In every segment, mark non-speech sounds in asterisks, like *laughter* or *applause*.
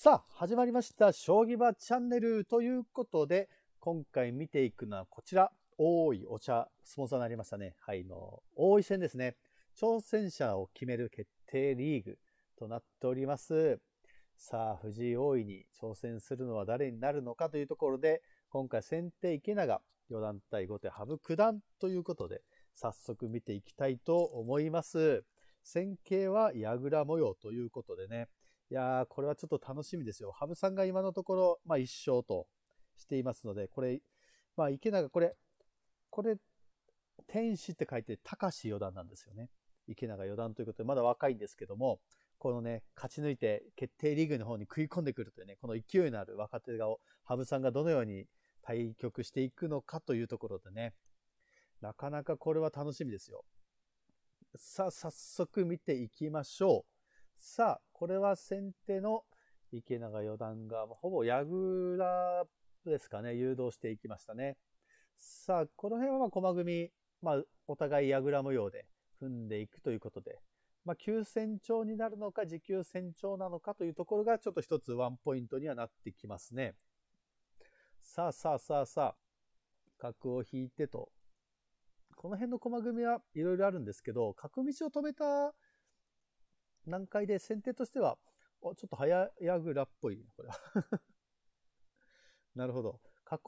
さあ、始まりました。将棋場チャンネルということで、今回見ていくのはこちら。大井お茶、スポンサーになりましたね。はい、の、大井戦ですね。挑戦者を決める決定リーグとなっております。さあ、藤井大井に挑戦するのは誰になるのかというところで、今回先手池永、四段対後手羽生九段ということで、早速見ていきたいと思います。戦型は矢倉模様ということでね、いやー、これはちょっと楽しみですよ。羽生さんが今のところ、まあ、1勝としていますので、これ、まあ、池永、これ、これ、天使って書いて、高志四段なんですよね。池永四段ということで、まだ若いんですけども、このね、勝ち抜いて決定リーグの方に食い込んでくるというね、この勢いのある若手が、羽生さんがどのように対局していくのかというところでね、なかなかこれは楽しみですよ。さあ、早速見ていきましょう。さあ、これは先手の池永四段が、ほぼ矢倉ですかね、誘導していきましたね。さあ、この辺はまあ駒組み、まあ、お互い矢倉模様で踏んでいくということで、まあ、急戦調になるのか、持久戦調なのかというところが、ちょっと一つワンポイントにはなってきますね。さあさあさあさあ、角を引いてと。この辺の駒組みはいろいろあるんですけど、角道を止めた段階で先手としては、ちょっと早矢倉っぽい、これは。*laughs* なるほど。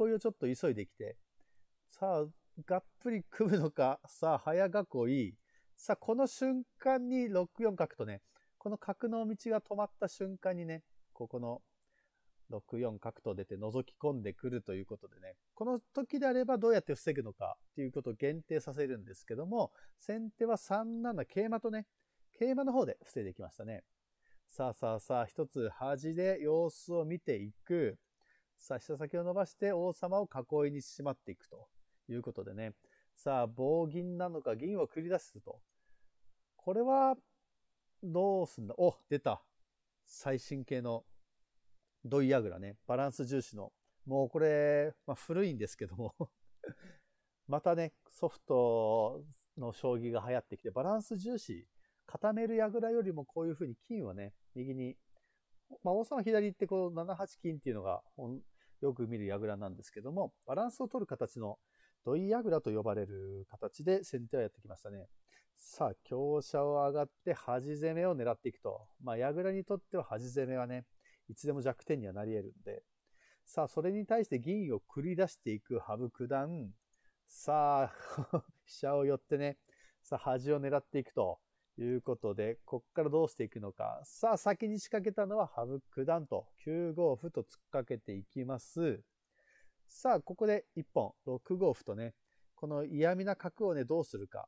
囲いをちょっと急いできて、さあ、がっぷり組むのか、さあ、早囲い。さあ、この瞬間に6四角とね、この角の道が止まった瞬間にね、ここの6四角と出て覗き込んでくるということでね、この時であればどうやって防ぐのかっていうことを限定させるんですけども、先手は3七桂馬とね、桂馬の方で防いできましたね。さあさあさあ、一つ端で様子を見ていく。さあ、下先を伸ばして王様を囲いにしまっていくということでね。さあ、棒銀なのか銀を繰り出すと。これは、どうすんだお、出た。最新系のドイ櫓グラね。バランス重視の。もうこれ、まあ、古いんですけども *laughs* またね、ソフトの将棋が流行ってきて、バランス重視固める矢倉よりもこういうふうに金をね、右に、まあ、王様左ってこの7八金っていうのが、よく見る矢倉なんですけども、バランスを取る形の土井矢倉と呼ばれる形で先手はやってきましたね。さあ、強者を上がって端攻めを狙っていくと。まあ、矢倉にとっては端攻めはね、いつでも弱点にはなり得るんで。さあ、それに対して銀を繰り出していく羽生九段。さあ、*laughs* 飛車を寄ってね、さあ、端を狙っていくと。ということで、こっからどうしていくのか。さあ、先に仕掛けたのはハブ九段と9五歩と突っかけていきます。さあ、ここで1本、6五歩とね、この嫌味な角をね、どうするか。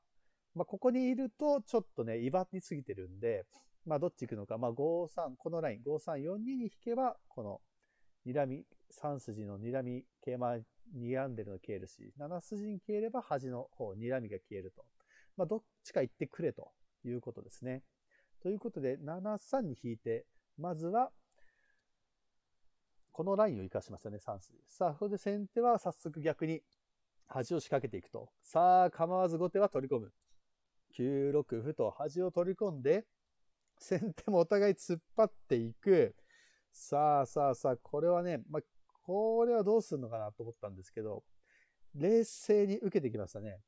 まあ、ここにいると、ちょっとね、威張りすぎてるんで、まあ、どっち行くのか。まあ、5三、このライン、5三、4二に引けば、この、睨み、3筋の睨み、桂馬、睨んでるの消えるし、7筋に消えれば、端の方、睨みが消えると。まあ、どっちか行ってくれということですね。ということで、7、3に引いて、まずは、このラインを活かしましたね、3筋。さあ、そこで先手は早速逆に端を仕掛けていくと。さあ、構わず後手は取り込む。9六歩と端を取り込んで、先手もお互い突っ張っていく。さあさあさあ、これはね、まあ、これはどうするのかなと思ったんですけど、冷静に受けてきましたね。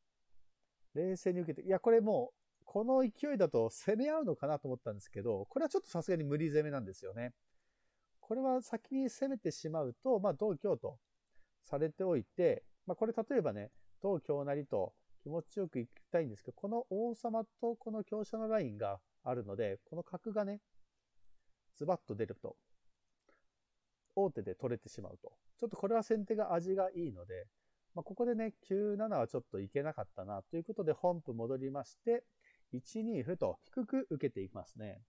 冷静に受けて、いや、これもう、この勢いだと攻め合うのかなと思ったんですけど、これはちょっとさすがに無理攻めなんですよね。これは先に攻めてしまうと、まあ、同香とされておいて、まあ、これ例えばね、同香なりと気持ちよく行きたいんですけど、この王様とこの強者のラインがあるので、この角がね、ズバッと出ると、大手で取れてしまうと。ちょっとこれは先手が味がいいので、まあ、ここでね、9 7はちょっといけなかったな、ということで本譜戻りまして、1二歩と低く受けていきますね。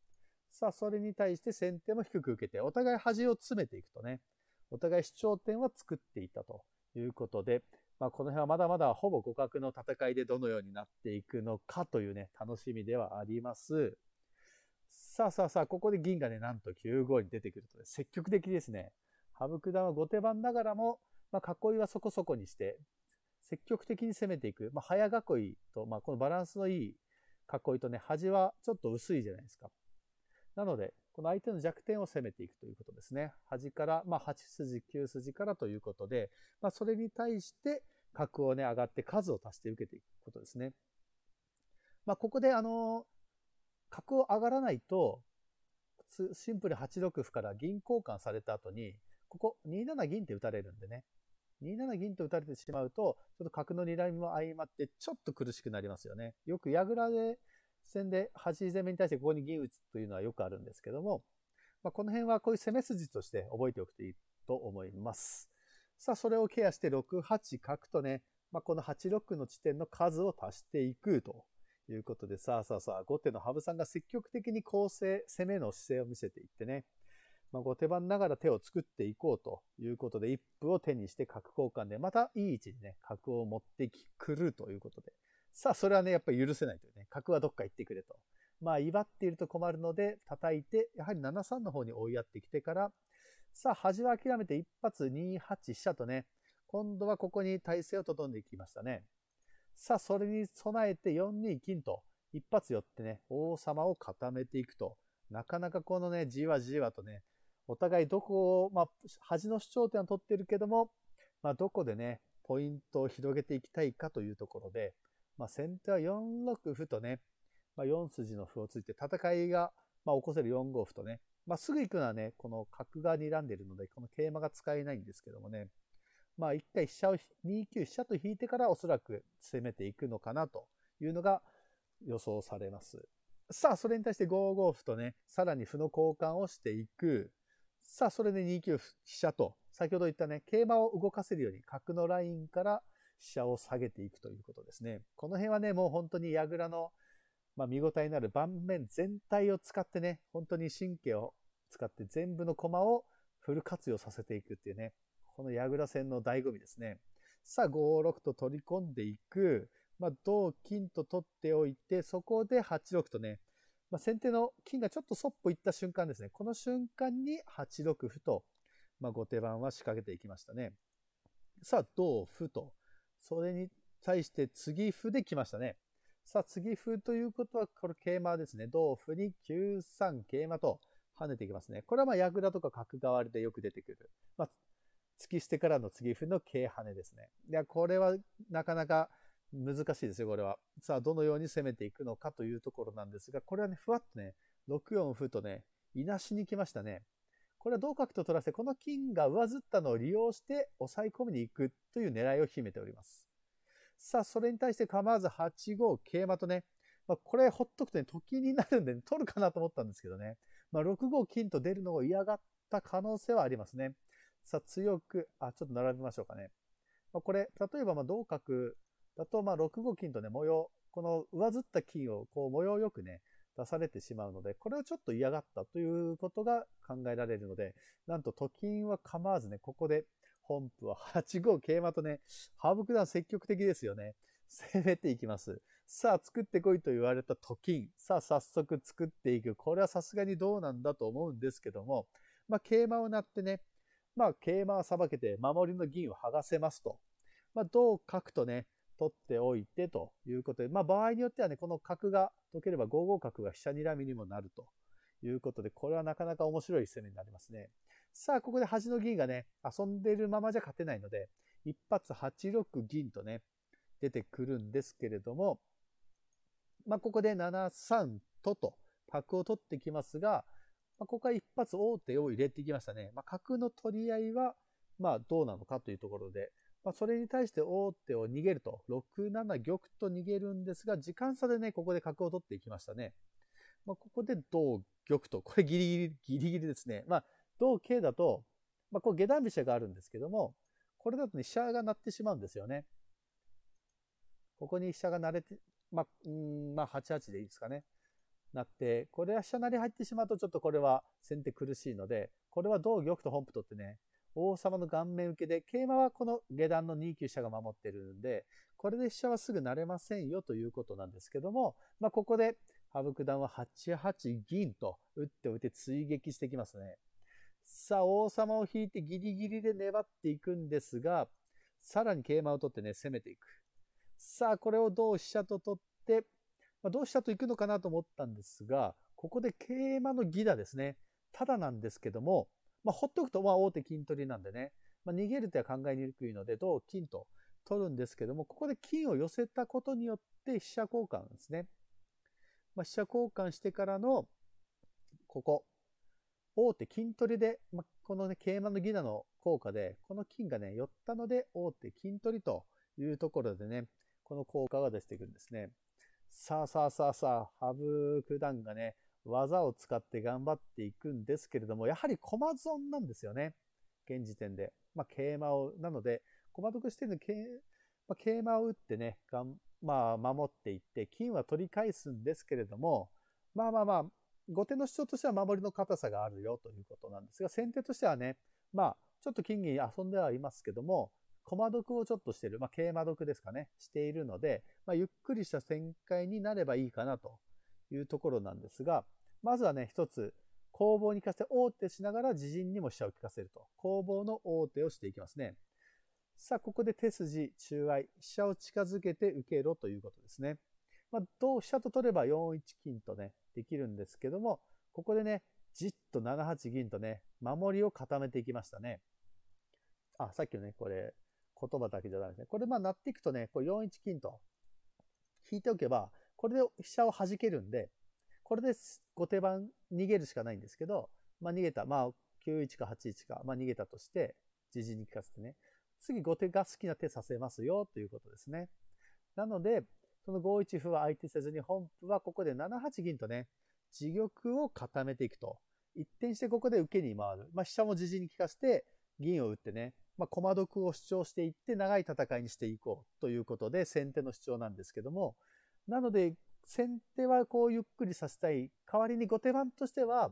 さあ、それに対して先手も低く受けて、お互い端を詰めていくとね、お互い主張点は作っていたということで、まあ、この辺はまだまだほぼ互角の戦いでどのようになっていくのかというね、楽しみではあります。さあさあさあ、ここで銀がね、なんと9五に出てくると、ね、積極的ですね。羽生九段は後手番ながらも、まあ、囲いはそこそこにして、積極的に攻めていく、まあ、早囲いと、まあ、このバランスのいい囲いとね、端はちょっと薄いじゃないですか。なので、この相手の弱点を攻めていくということですね。端から、まあ、8筋、9筋からということで、まあ、それに対して、角をね、上がって数を足して受けていくことですね。まあ、ここで、あの、角を上がらないと、シンプル8六歩から銀交換された後に、ここ2七銀って打たれるんでね、2七銀と打たれてしまうと、ちょっと角の睨みも相まって、ちょっと苦しくなりますよね。よく矢倉で戦で端攻めに対してここに銀打つというのはよくあるんですけども、まあ、この辺はこういう攻め筋として覚えておくといいと思います。さあ、それをケアして6八角とね、まあ、この8六の地点の数を足していくということで、さあさあさあ、後手の羽生さんが積極的に攻勢、攻めの姿勢を見せていってね、まあ、手番ながら手を作っていこうということで、一歩を手にして角交換で、またいい位置にね、角を持ってくるということで。さあ、それはね、やっぱり許せないというね、角はどっか行ってくれと。まあ、威張っていると困るので、叩いて、やはり7三の方に追いやってきてから、さあ、端は諦めて一発2八飛車とね、今度はここに体勢を整えていきましたね。さあ、それに備えて4二金と、一発寄ってね、王様を固めていくと。なかなかこのね、じわじわとね、お互いどこを、まあ、端の主張点は取ってるけども、まあ、どこでね、ポイントを広げていきたいかというところで、まあ、先手は4六歩とね、まあ、4筋の歩をついて戦いが、まあ、起こせる4五歩とね、まあ、すぐ行くのはね、この角が睨んでいるので、この桂馬が使えないんですけどもね、まあ、一回飛車を、2九飛車と引いてからおそらく攻めていくのかなというのが予想されます。さあ、それに対して5五歩とね、さらに歩の交換をしていく。さあ、それで2九飛車と、先ほど言ったね、競馬を動かせるように角のラインから飛車を下げていくということですね。この辺はね、もう本当に矢倉の、まあ、見応えのある盤面全体を使ってね、本当に神経を使って全部の駒をフル活用させていくっていうね、この矢倉戦の醍醐味ですね。さあ、5六と取り込んでいく。まあ、同金と取っておいて、そこで8六とね、まあ、先手の金がちょっとそっぽいった瞬間ですね。この瞬間に8六歩と、まあ、後手番は仕掛けていきましたね。さあ、同歩と。それに対して次歩で来ましたね。さあ、次歩ということは、これ桂馬ですね。同歩に9三桂馬と跳ねていきますね。これはまあ、矢とか角換わりでよく出てくる。まあ、突き捨てからの次歩の桂跳ねですね。いや、これはなかなか難しいですよ、これは。さあ、どのように攻めていくのかというところなんですが、これはね、ふわっとね、6四歩とね、いなしに来ましたね。これは同角と取らせて、この金が上ずったのを利用して抑え込みに行くという狙いを秘めております。さあ、それに対して構わず8五桂馬とね、まあ、これほっとくとね、時になるんで、ね、取るかなと思ったんですけどね。まあ、6五金と出るのを嫌がった可能性はありますね。さあ、強く、あ、ちょっと並びましょうかね。まあ、これ、例えば、まあ、同角だと、まあ、6五金とね、模様、この上ずった金をこう模様よくね、出されてしまうので、これをちょっと嫌がったということが考えられるので、なんとと金は構わずね、ここで本譜は8五桂馬とね、ハーブ九段積極的ですよね。攻めていきます。さあ、作ってこいと言われたと金。さあ、早速作っていく。これはさすがにどうなんだと思うんですけども、まあ、桂馬を鳴ってね、まあ、桂馬はさばけて守りの銀を剥がせますと。まあ、同角とね、取っておいてということで、まあ場合によってはね、この角が解ければ5五角が飛車睨みにもなるということで、これはなかなか面白い攻めになりますね。さあ、ここで端の銀がね、遊んでるままじゃ勝てないので、一発8六銀とね、出てくるんですけれども、まあここで7三とと、角を取ってきますが、まあ、ここは一発王手を入れていきましたね。まあ角の取り合いは、まあどうなのかというところで、まあ、それに対して王手を逃げると、6七玉と逃げるんですが、時間差でね、ここで角を取っていきましたね。まあ、ここで同玉と、これギリギリ、ギリギリですね。まあ、同桂だと、まあ、こう下段飛車があるんですけども、これだとね、飛車が鳴ってしまうんですよね。ここに飛車が慣れて、まあ、うん、まあ、8八でいいですかね。なって、これは飛車成り入ってしまうと、ちょっとこれは先手苦しいので、これは同玉と本譜取ってね、王様の顔面受けで、桂馬はこの下段の2九飛車が守ってるんで、これで飛車はすぐ慣れませんよということなんですけども、まあ、ここで、羽生九段は8八銀と打っておいて追撃してきますね。さあ、王様を引いてギリギリで粘っていくんですが、さらに桂馬を取ってね、攻めていく。さあ、これを同飛車と取って、まあ、同飛車と行くのかなと思ったんですが、ここで桂馬の犠打ですね。ただなんですけども、まあ、ほっとくと、まあ、大手金取りなんでね、まあ、逃げる手は考えにくいので、同金と取るんですけども、ここで金を寄せたことによって飛車交換ですね。まあ、飛車交換してからの、ここ、大手金取りで、まあ、このね、桂馬のギナの効果で、この金がね、寄ったので、大手金取りというところでね、この効果が出てくるんですね。さあさあさあさあ、羽生九段がね、技を使って頑張っていくんですけれども、やはり駒損なんですよね。現時点で。まあ、桂馬を、なので、駒得してるの桂、まあ、桂馬を打ってね、がんまあ、守っていって、金は取り返すんですけれども、まあまあまあ、後手の主張としては守りの硬さがあるよということなんですが、先手としてはね、まあ、ちょっと金銀遊んではいますけども、駒得をちょっとしてる、まあ、桂馬得ですかね、しているので、まあ、ゆっくりした展開になればいいかなというところなんですが、まずはね、一つ、工房に貸かせて大手しながら自陣にも飛車を利かせると。工房の大手をしていきますね。さあ、ここで手筋、中愛、飛車を近づけて受けろということですね。まあ、同飛車と取れば4一金とね、できるんですけども、ここでね、じっと7八銀とね、守りを固めていきましたね。あ、さっきのね、これ、言葉だけじゃダメですね。これ、まあ、なっていくとね、これ4一金と引いておけば、これで飛車を弾けるんで、これで後手番逃げるしかないんですけど、まあ逃げた、まあ91か81か、まあ逃げたとして、自陣に聞かせてね、次後手が好きな手させますよということですね。なので、その5一歩は相手せずに本譜はここで7八銀とね、自玉を固めていくと。一転してここで受けに回る。まあ飛車も自陣に利かして銀を打ってね、まあ駒得を主張していって長い戦いにしていこうということで先手の主張なんですけども、なので先手はこうゆっくりさせたい。代わりに後手番としては、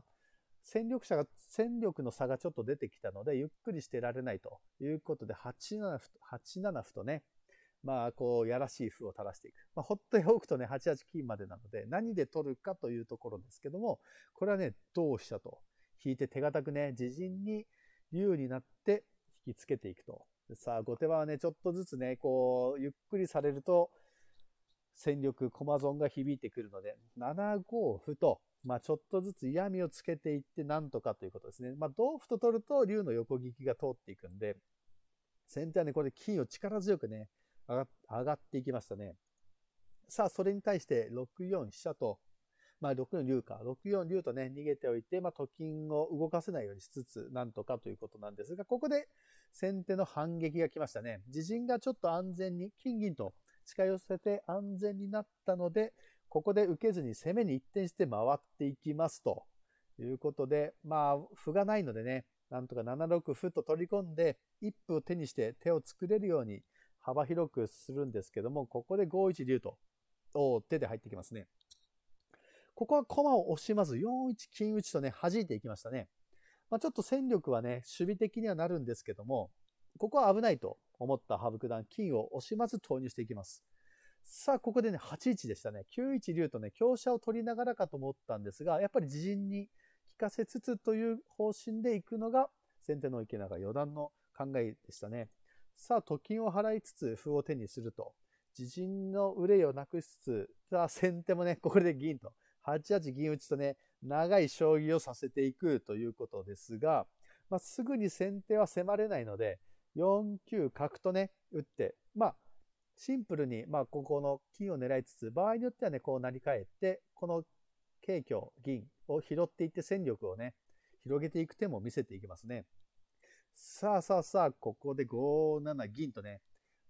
戦力者が、戦力の差がちょっと出てきたので、ゆっくりしてられないということで、8七歩と、8七歩とね、まあ、こう、やらしい歩を垂らしていく。まあ、ほっておくとね、8八金までなので、何で取るかというところですけども、これはね、同飛車と引いて手堅くね、自陣に竜になって引きつけていくと。さあ、後手番はね、ちょっとずつね、こう、ゆっくりされると、戦力、駒損が響いてくるので、7五歩と、まあ、ちょっとずつ嫌味をつけていってなんとかということですね。まあ、同歩と取ると竜の横利きが通っていくんで、先手はね、これ金を力強くね、上がっていきましたね。さあ、それに対して6四飛車と、まあ、6四竜か、6四竜とね、逃げておいて、まあ、と金を動かせないようにしつつ、なんとかということなんですが、ここで先手の反撃が来ましたね。自陣がちょっと安全に金銀と近寄せて安全になったので、ここで受けずに攻めに一転して回っていきますということで、まあ、歩がないのでね、なんとか7六歩と取り込んで、一歩を手にして手を作れるように幅広くするんですけども、ここで5一竜と、お手で入ってきますね。ここは駒を押します。4一金打ちとね、弾いていきましたね。まあ、ちょっと戦力はね、守備的にはなるんですけども、ここは危ないと思った羽生九段、金を惜しまず投入していきます。さあ、ここでね、8一でしたね。9一竜とね、強者を取りながらかと思ったんですが、やっぱり自陣に効かせつつという方針で行くのが、先手の池永四段の考えでしたね。さあ、と金を払いつつ歩を手にすると、自陣の憂いをなくしつつ、さあ、先手もね、ここで銀と、8八銀打ちとね、長い将棋をさせていくということですが、まあ、すぐに先手は迫れないので、4九角とね、打って、まあ、シンプルに、まあ、ここの金を狙いつつ、場合によってはね、こう成り返って、この桂香銀を拾っていって戦力をね、広げていく手も見せていきますね。さあさあさあ、ここで5七銀とね、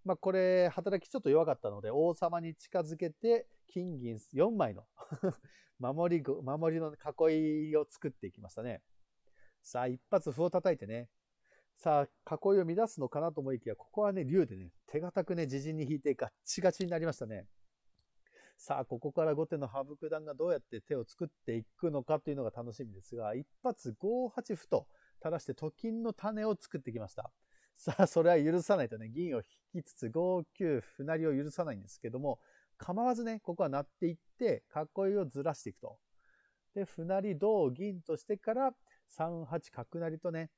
まあ、これ、働きちょっと弱かったので、王様に近づけて、金銀4枚の *laughs* 守り、守りの囲いを作っていきましたね。さあ、一発歩を叩いてね、さあ、囲いを乱すのかなと思いきや、ここはね、竜でね、手堅くね、自陣に引いてガッチガチになりましたね。さあ、ここから後手の羽生九段がどうやって手を作っていくのかというのが楽しみですが、一発5八歩と垂らしてと金の種を作ってきました。さあ、それは許さないとね、銀を引きつつ5九歩成を許さないんですけども、構わずね、ここは鳴っていって、囲いをずらしていくと。で、歩成同銀としてから3八角成とね、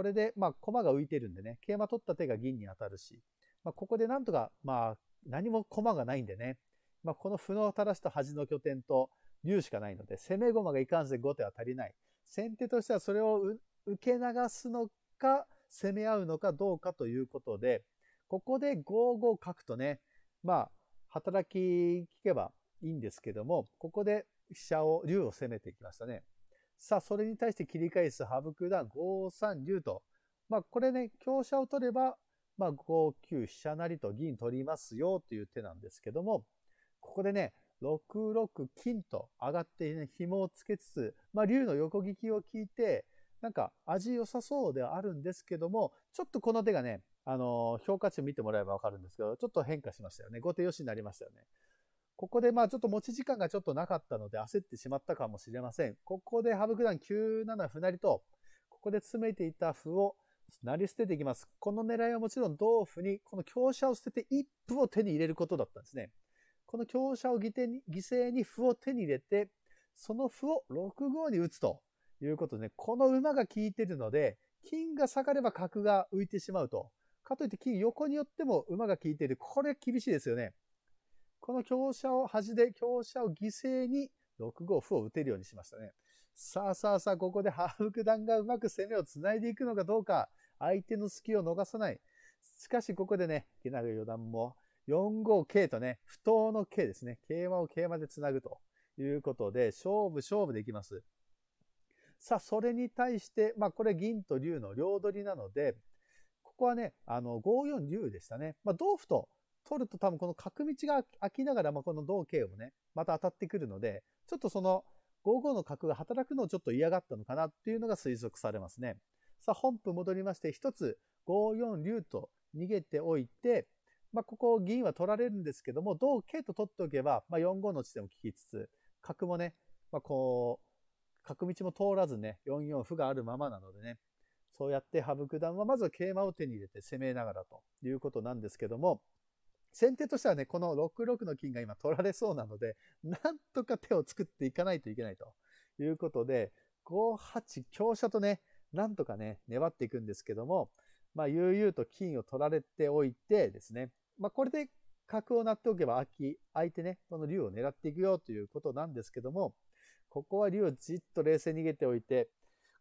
これで、まあ、駒が浮いてるんでね、桂馬取った手が銀に当たるし、まあ、ここでなんとか、まあ、何も駒がないんでね、まあ、この歩の垂らしと端の拠点と竜しかないので、攻め駒がいかんせん後手は足りない。先手としてはそれを受け流すのか、攻め合うのかどうかということで、ここで5五角とね、まあ、働き聞けばいいんですけども、ここで飛車を、竜を攻めていきましたね。さあ、それに対して切り返す羽生九段5三竜と。まあ、これね、香車を取れば、まあ、5九飛車成と銀取りますよという手なんですけども、ここでね、6六金と上がってね、紐をつけつつ、まあ、竜の横利きを聞いて、なんか味良さそうではあるんですけども、ちょっとこの手がね、あのー、評価値を見てもらえばわかるんですけど、ちょっと変化しましたよね。後手よしになりましたよね。ここでまあちょっと持ち時間がちょっとなかったので焦ってしまったかもしれません。ここで羽生九段9七歩成と、ここで詰めていた歩を成り捨てていきます。この狙いはもちろん同歩に、この香車を捨てて一歩を手に入れることだったんですね。この香車を犠牲に歩を手に入れて、その歩を6五に打つということで、ね、この馬が効いてるので、金が下がれば角が浮いてしまうと。かといって金横に寄っても馬が効いている。これ厳しいですよね。この香車を端で香車を犠牲に6五歩を打てるようにしましたね。さあさあさあ、ここで *laughs* ハーフ九段がうまく攻めを繋いでいくのかどうか、相手の隙を逃さない。しかしここでね、池永四段も4五桂とね、不当の桂ですね。桂馬を桂馬で繋ぐということで、勝負勝負できます。さあ、それに対して、まあこれ銀と竜の両取りなので、ここはね、あの、5四竜でしたね。まあ、同歩と取ると多分この角道が開きながら、まあ、この同桂をね、また当たってくるので、ちょっとその5五の角が働くのをちょっと嫌がったのかなっていうのが推測されますね。さあ、本譜戻りまして、一つ5四竜と逃げておいて、まあ、ここ銀は取られるんですけども、同桂と取っておけば、まあ、4五の地点を利きつつ、角もね、まあ、こう、角道も通らずね、4四歩があるままなのでね、そうやって羽生九段はまずは桂馬を手に入れて攻めながらということなんですけども、先手としてはね、この6六の金が今取られそうなので、*laughs* なんとか手を作っていかないといけないということで、5八香車とね、なんとかね、粘っていくんですけども、まあ、悠々と金を取られておいてですね、まあ、これで角を鳴っておけば秋、相手ね、この竜を狙っていくよということなんですけども、ここは竜をじっと冷静に逃げておいて、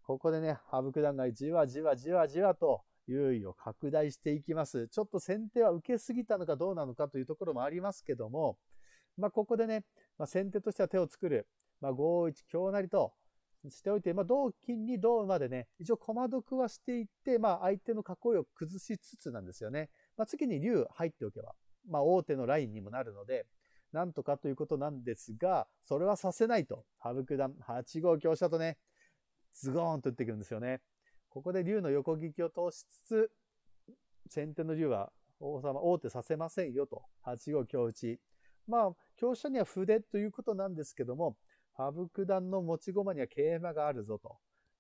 ここでね、羽生九段がじわじわじわじわと、優位を拡大していきます。ちょっと先手は受けすぎたのかどうなのかというところもありますけども、まあ、ここでね、まあ、先手としては手を作る。まあ、5一強成としておいて、まあ、同金に銅までね、一応駒得はしていって、まあ、相手の囲いを崩しつつなんですよね。まあ、次に竜入っておけば、まあ、大手のラインにもなるので、なんとかということなんですが、それはさせないと、羽生九段、8五香車とね、ズゴーンと打ってくるんですよね。ここで竜の横利きを通しつつ、先手の竜は王様、王手させませんよと。8五強打ち。まあ、強者には筆ということなんですけども、羽生九段の持ち駒には桂馬があるぞと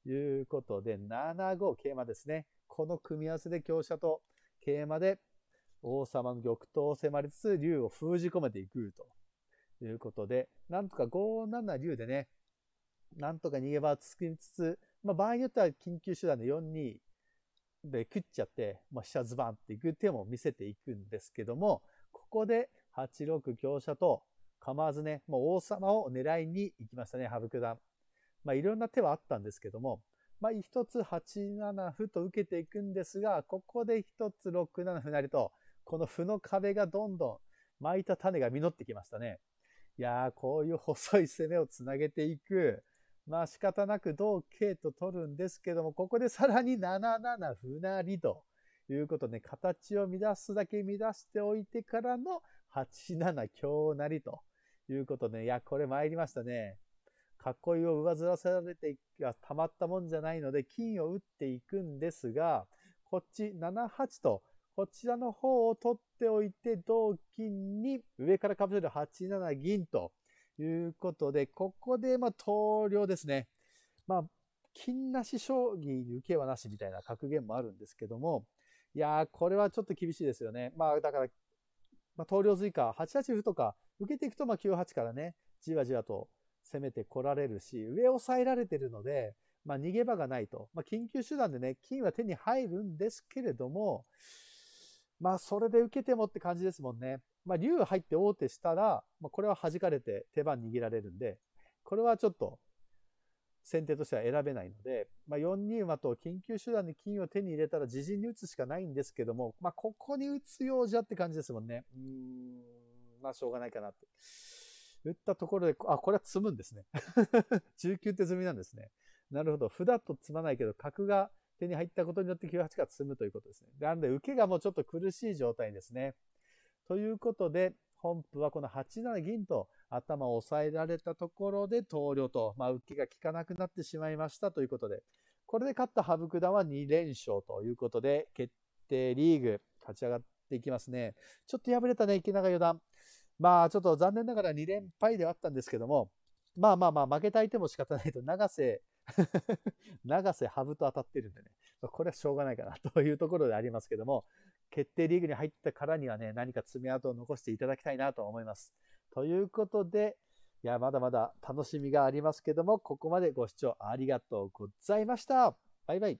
いうことで、7五桂馬ですね。この組み合わせで強者と桂馬で王様の玉頭を迫りつつ、竜を封じ込めていくということで、なんとか5七竜でね、なんとか逃げ場をつきつつ、まあ、場合によっては緊急手段で4-2で食っちゃって、まあ、飛車ズバンっていく手も見せていくんですけども、ここで8六香車と構わずね、もう王様を狙いに行きましたね、羽生九段。まあ、いろんな手はあったんですけども、まあ、一つ8七歩と受けていくんですが、ここで一つ6七歩成と、この歩の壁がどんどん巻いた種が実ってきましたね。いやー、こういう細い攻めをつなげていく、まあ仕方なく同桂と取るんですけども、ここでさらに7七歩成ということで、ね、形を乱すだけ乱しておいてからの8七香成ということで、ね、いや、これ参りましたね。囲いを上ずらされていはたまったもんじゃないので、金を打っていくんですが、こっち7八と、こちらの方を取っておいて、同金に上からかぶせる8七銀ということで、ここで、まあ、投了ですね。まあ、金なし将棋に受けはなしみたいな格言もあるんですけども、いやー、これはちょっと厳しいですよね。まあ、だから、まあ、投了追加、8八歩とか、受けていくと、まあ、9八からね、じわじわと攻めてこられるし、上を抑えられてるので、まあ、逃げ場がないと。まあ、緊急手段でね、金は手に入るんですけれども、まあ、それで受けてもって感じですもんね。まあ、竜入って王手したら、まあ、これは弾かれて手番握られるんで、これはちょっと先手としては選べないので、まあ、4二馬と緊急手段で金を手に入れたら自陣に打つしかないんですけども、まあ、ここに打つようじゃって感じですもんね。うん、まあ、しょうがないかなって。打ったところで、あ、これは積むんですね。19 *laughs* 手積みなんですね。なるほど。札と積まないけど、角が手に入ったことによって9八が積むということですね。なんで、受けがもうちょっと苦しい状態ですね。ということで、本譜はこの8七銀と頭を押さえられたところで投了と、まあ、受けが効かなくなってしまいましたということで、これで勝った羽生九段は2連勝ということで、決定リーグ勝ち上がっていきますね。ちょっと敗れたね、池永四段。まあ、ちょっと残念ながら2連敗ではあったんですけども、まあまあまあ、負けた相手も仕方ないと、永瀬 *laughs* 永瀬、羽生と当たってるんでね、これはしょうがないかなというところでありますけども、決定リーグに入ったからにはね、何か爪痕を残していただきたいなと思います。ということで、いや、まだまだ楽しみがありますけども、ここまでご視聴ありがとうございました。バイバイ。